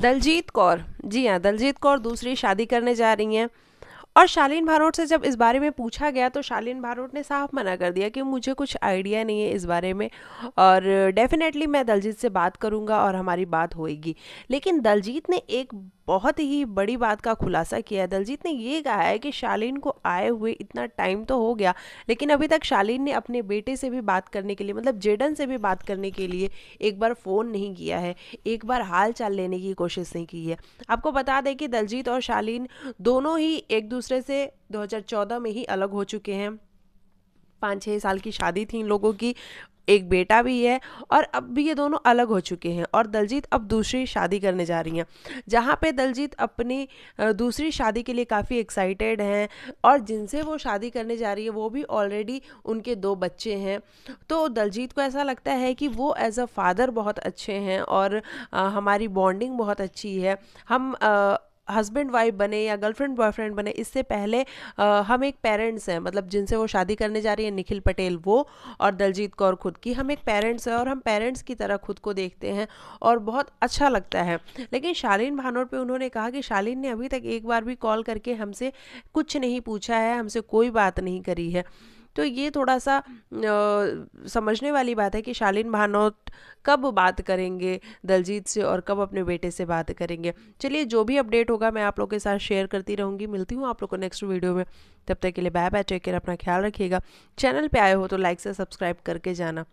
दलजीत कौर जी हाँ दलजीत कौर दूसरी शादी करने जा रही हैं और शालीन भारोट से जब इस बारे में पूछा गया तो शालीन भारोट ने साफ मना कर दिया कि मुझे कुछ आइडिया नहीं है इस बारे में और डेफिनेटली मैं दलजीत से बात करूँगा और हमारी बात होएगी लेकिन दलजीत ने एक बहुत ही बड़ी बात का खुलासा किया है दलजीत ने ये कहा है कि शालीन को आए हुए इतना टाइम तो हो गया लेकिन अभी तक शालीन ने अपने बेटे से भी बात करने के लिए मतलब जेडन से भी बात करने के लिए एक बार फ़ोन नहीं किया है एक बार हाल चाल लेने की कोशिश नहीं की है आपको बता दें कि दलजीत और शालीन दोनों ही एक दूसरे दूसरे से 2014 में ही अलग हो चुके हैं पाँच छः साल की शादी थी इन लोगों की एक बेटा भी है और अब भी ये दोनों अलग हो चुके हैं और दलजीत अब दूसरी शादी करने जा रही हैं जहाँ पे दलजीत अपनी दूसरी शादी के लिए काफ़ी एक्साइटेड हैं और जिनसे वो शादी करने जा रही है वो भी ऑलरेडी उनके दो बच्चे हैं तो दलजीत को ऐसा लगता है कि वो एज अ फादर बहुत अच्छे हैं और हमारी बॉन्डिंग बहुत अच्छी है हम हस्बैंड वाइफ बने या गर्लफ्रेंड बॉयफ्रेंड बने इससे पहले आ, हम एक पेरेंट्स हैं मतलब जिनसे वो शादी करने जा रही है निखिल पटेल वो और दलजीत कौर खुद की हम एक पेरेंट्स हैं और हम पेरेंट्स की तरह खुद को देखते हैं और बहुत अच्छा लगता है लेकिन शालीन भानोट पे उन्होंने कहा कि शालीन ने अभी तक एक बार भी कॉल करके हमसे कुछ नहीं पूछा है हमसे कोई बात नहीं करी है तो ये थोड़ा सा आ, समझने वाली बात है कि शालीन भानोट कब बात करेंगे दलजीत से और कब अपने बेटे से बात करेंगे चलिए जो भी अपडेट होगा मैं आप लोग के साथ शेयर करती रहूँगी मिलती हूँ आप लोग को नेक्स्ट वीडियो में तब तक के लिए बाय बाय चेक कर अपना ख्याल रखिएगा चैनल पे आए हो तो लाइक से सब्सक्राइब करके जाना